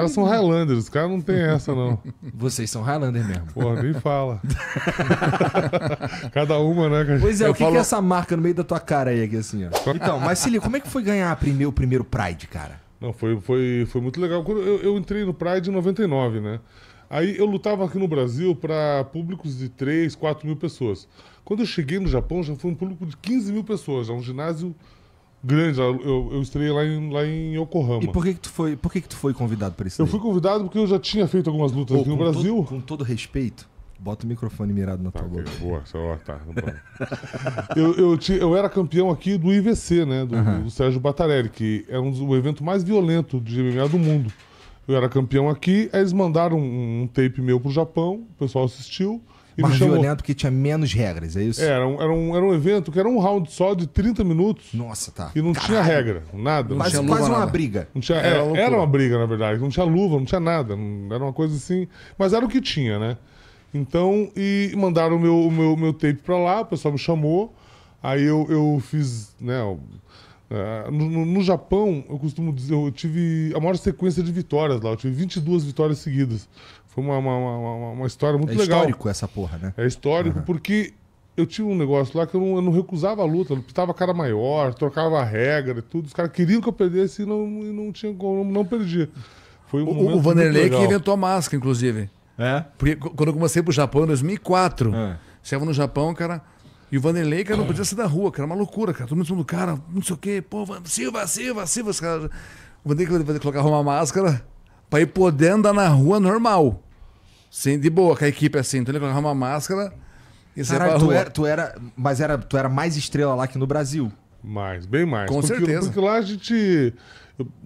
caras são Highlanders, os caras não tem essa, não. Vocês são Highlander mesmo. Porra, nem fala. Cada uma, né? Pois é, o que, falo... que, é essa marca no meio da tua cara aí, aqui, assim, ó? Então, mas se liga, como é que foi ganhar primeiro, o primeiro Pride, cara? Não, foi, foi, foi muito legal. Quando eu, eu entrei no Pride em 99, né? Aí eu lutava aqui no Brasil para públicos de 3, 4 mil pessoas. Quando eu cheguei no Japão, já foi um público de 15 mil pessoas, já um ginásio Grande, eu, eu lá em, lá em Yokohama. E por que, que tu foi, por que, que tu foi convidado para isso? Eu daí? fui convidado porque eu já tinha feito algumas lutas Pô, aqui no Brasil. com todo respeito, bota o microfone mirado na tá, tua boca. boa, só, tá. eu, eu, tinha, eu, era campeão aqui do IVC, né? Do, do Sérgio Batarelli, que é um, o evento mais violento de MMA do mundo. Eu era campeão aqui, aí eles mandaram um, um tape meu pro Japão, o pessoal assistiu. E mais chamou... violento que tinha menos regras, é isso? É, era, um, era, um, era um evento que era um round só de 30 minutos. Nossa, tá. E não Caralho. tinha regra, nada. Mas, não tinha quase uma briga. Não tinha, era, era, é, era uma briga, na verdade. Não tinha luva, não tinha nada. Não, era uma coisa assim. Mas era o que tinha, né? Então, e mandaram o meu, o meu, meu tape pra lá, o pessoal me chamou. Aí eu, eu fiz, né? É, no, no, Japão, eu costumo dizer, eu tive a maior sequência de vitórias lá. Eu tive 22 vitórias seguidas. Foi uma, uma, uma, uma história muito é legal. É histórico essa porra, né? É histórico uhum. porque eu tinha um negócio lá que eu não, eu não recusava a luta, eu pitava cara maior, trocava regra e tudo. Os caras queriam que eu perdesse e não, não, tinha, não, não perdia. Foi um o, o Vanderlei que inventou a máscara, inclusive. É? Porque quando eu comecei pro Japão, em 2004, é. estava no Japão, cara, e o Vanderlei, cara, não podia sair da rua, cara, uma loucura, cara. Todo mundo cara, não sei o quê, pô, Silva, Silva, Silva. Os caras... O Vanderlei colocava uma máscara para ir poder andar na rua normal. Sem, de boa, com a equipe assim. Então ele colocava uma máscara e saia pra tu rua. Era, tu era, mas era, tu era mais estrela lá que no Brasil. Mais, bem mais. Com porque, certeza. Porque lá a gente.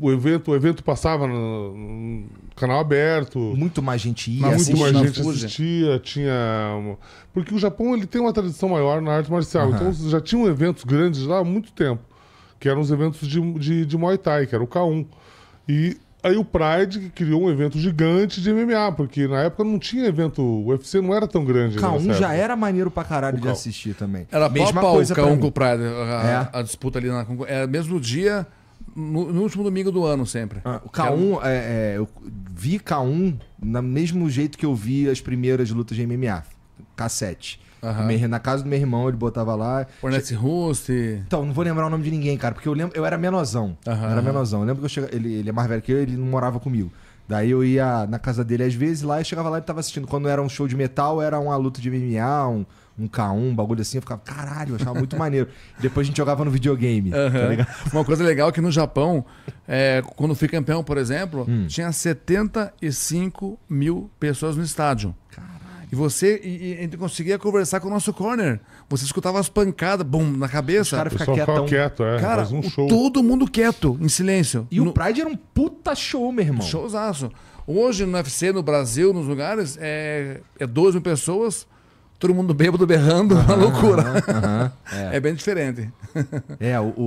O evento, o evento passava no, no canal aberto. Muito mais gente ia, Muito mais gente assistia. Tinha. Porque o Japão ele tem uma tradição maior na arte marcial. Uhum. Então já tinham eventos grandes lá há muito tempo. Que eram os eventos de, de, de Muay Thai, que era o K1. E Aí o Pride criou um evento gigante de MMA, porque na época não tinha evento, o UFC não era tão grande. K1 né, já era maneiro pra caralho de assistir também. Era mesma pau, coisa K1 com o Pride, a, é. a, disputa ali na era é, mesmo dia, no, no último domingo do ano sempre. Ah, o K1, É, é, eu vi K1 no mesmo jeito que eu vi as primeiras lutas de MMA, cassete. Uhum. Meu, na casa do meu irmão, ele botava lá. Ornette Rust. Então, não vou lembrar o nome de ninguém, cara, porque eu lembro, eu era menorzão. Uhum. era menorzão. Eu lembro que eu chegava, ele, ele é mais velho que eu, ele não morava comigo. Daí eu ia na casa dele às vezes lá e chegava lá e tava assistindo. Quando era um show de metal, era uma luta de MMA, um, um K1, um bagulho assim, eu ficava, caralho, eu achava muito maneiro. Depois a gente jogava no videogame. Uhum. Tá Uma coisa legal é que no Japão, é, quando fui campeão, por exemplo, hum. tinha 75 mil pessoas no estádio. Caralho. E você e, e, e conseguia conversar com o nosso corner. Você escutava as pancadas, bum, na cabeça. O cara fica quieto, é. Cara, um show. todo mundo quieto, em silêncio. E no... o Pride era um puta show, meu irmão. Showzaço. Hoje no UFC, no Brasil, nos lugares, é, é 12 mil pessoas, todo mundo bêbado, berrando, uhum, uma loucura. é. é. bem diferente. É, o... o,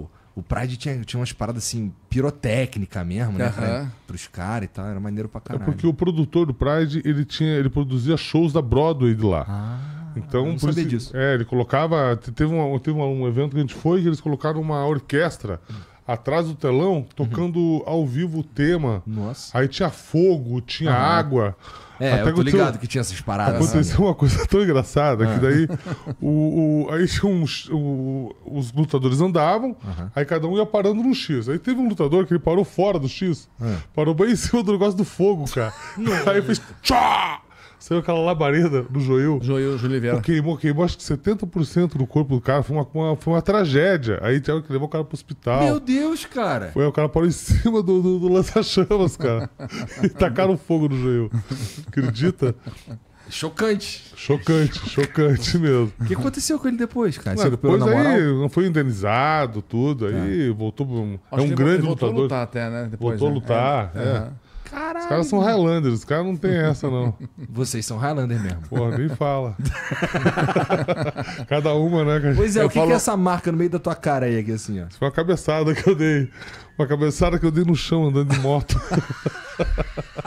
o... O Pride tinha, tinha umas paradas assim, pirotécnica mesmo, né? Uhum. Pra, pros caras e tal, era maneiro pra é caralho. É porque o produtor do Pride, ele tinha. ele produzia shows da Broadway de lá. Ah, então, não por sabia isso, disso. É, ele colocava. Teve, uma, teve um evento que a gente foi que eles colocaram uma orquestra. Uhum atrás do telão, uhum. tocando uhum. ao vivo o tema. Nossa. Aí tinha fogo, tinha uhum. água. É, Até eu tô ligado que tinha essas paradas. Aconteceu né? uma coisa tão engraçada uhum. que ah. daí o, o, aí tinha uns, o, os lutadores andavam, aí cada um ia parando no X. Aí teve um lutador que ele parou fora do X, é. parou bem em cima do negócio do fogo, cara. aí fez tchá! Saiu aquela labareda do Joel. Joel, Júlio Oliveira. Queimou, queimou acho que 70% do corpo do cara. Foi uma, uma, foi uma tragédia. Aí tiveram que levou o cara pro hospital. Meu Deus, cara. Foi, o cara parou em cima do, do, do lança-chamas, cara. e tacaram fogo no Joel. Acredita? Chocante. Chocante, chocante mesmo. O que aconteceu com ele depois, cara? Não, depois aí não foi indenizado, tudo. Aí é. voltou. Acho é um grande lutador. Voltou a lutar até, né? Depois, voltou né? a lutar. É. é. é. Caralho. Os caras são Highlanders, os caras não tem essa, não. Vocês são Highlander mesmo. Porra, nem fala. Cada uma, né? Gente... Pois é, eu o que, falo... que é essa marca no meio da tua cara aí, aqui, assim, ó? Isso foi uma cabeçada que eu dei. Uma cabeçada que eu dei no chão andando de moto.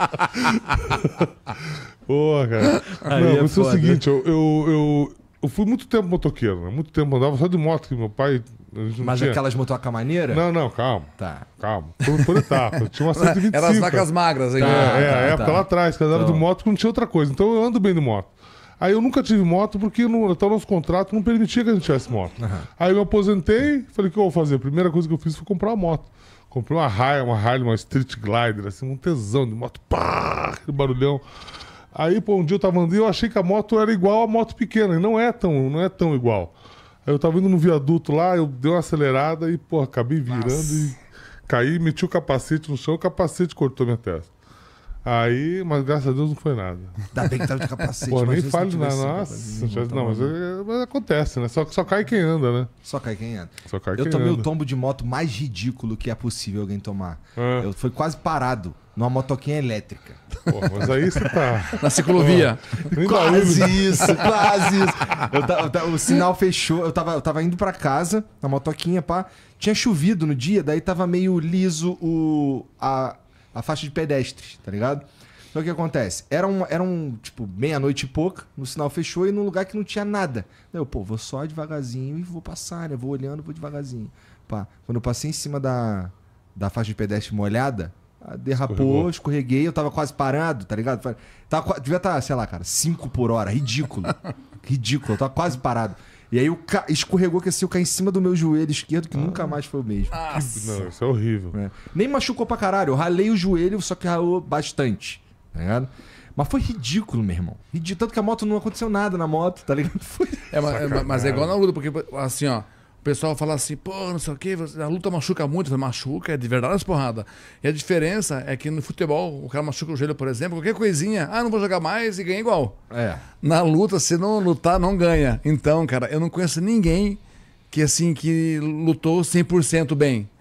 Porra, cara. Aí não, é mas é o seguinte, eu, eu, eu, eu, fui muito tempo motoqueiro, né? Muito tempo andava só de moto, que meu pai mas tinha... aquelas motoca maneira? Não, não, calma. Tá. Calma. Por, por etapa. Tinha uma 125. Era as vacas magras aí. Tá, né? é, ah, tá, é, tá, a época tá. lá atrás, que eu andava então... de moto que não tinha outra coisa. Então eu ando bem de moto. Aí eu nunca tive moto porque no, até o então, nosso contrato não permitia que a gente tivesse moto. Uhum. Aí eu aposentei, falei, o que eu vou fazer? A primeira coisa que eu fiz foi comprar uma moto. Comprei uma Harley, uma Harley, uma Street Glider, assim, um tesão de moto. Pá! Aquele barulhão. Aí, pô, um dia eu tava andando e eu achei que a moto era igual a moto pequena. E não é tão, não é tão igual. Aí eu tava indo no viaduto lá, eu dei uma acelerada e, pô, acabei virando Nossa. e caí, meti o capacete no chão, o capacete cortou minha testa. Aí, mas graças a Deus não foi nada. Ainda bem que tava de capacete. Pô, nem falo nada. Nossa, não, não, tá não mas, é, mas, acontece, né? Só, só cai quem anda, né? Só cai quem anda. Só cai eu quem tomei anda. o tombo de moto mais ridículo que é possível alguém tomar. É. Eu fui quase parado numa motoquinha elétrica. Pô, mas aí você tá. Na ciclovia. Pô, quase isso, quase isso. Eu eu o sinal fechou, eu tava, eu tava indo para casa, na motoquinha, pá. Tinha chovido no dia, daí tava meio liso o, a, a faixa de pedestres, tá ligado? Então o que acontece? Era um, era um tipo, meia-noite e pouca, no sinal fechou e num lugar que não tinha nada. Daí eu, pô, vou só devagarzinho e vou passar, né? Vou olhando, vou devagarzinho. Pá. Quando eu passei em cima da, da faixa de pedestre molhada, ah, derrapou, Escorregou. escorreguei, eu tava quase parado, tá ligado? Tava, devia estar, tá, sei lá, cara, 5 por hora, ridículo. ridículo, eu tava quase parado. E aí o ca... escorregou que assim, eu caí em cima do meu joelho esquerdo, que ah. nunca mais foi o mesmo. Nossa. Ah, não, isso é horrível. É. Nem machucou pra caralho. Eu ralei o joelho, só que ralou bastante. Tá ligado? Mas foi ridículo, meu irmão. Ridículo. Tanto que a moto não aconteceu nada na moto, tá ligado? Foi... É, mas, é, mas, é igual na luta, porque assim, ó pessoal fala assim, pô, não sei o que, a luta machuca muito. Machuca, é de verdade as porradas. E a diferença é que no futebol, o cara machuca o joelho, por exemplo, qualquer coisinha, ah, não vou jogar mais e ganha igual. É. Na luta, se não lutar, não ganha. Então, cara, eu não conheço ninguém que, assim, que lutou 100% bem.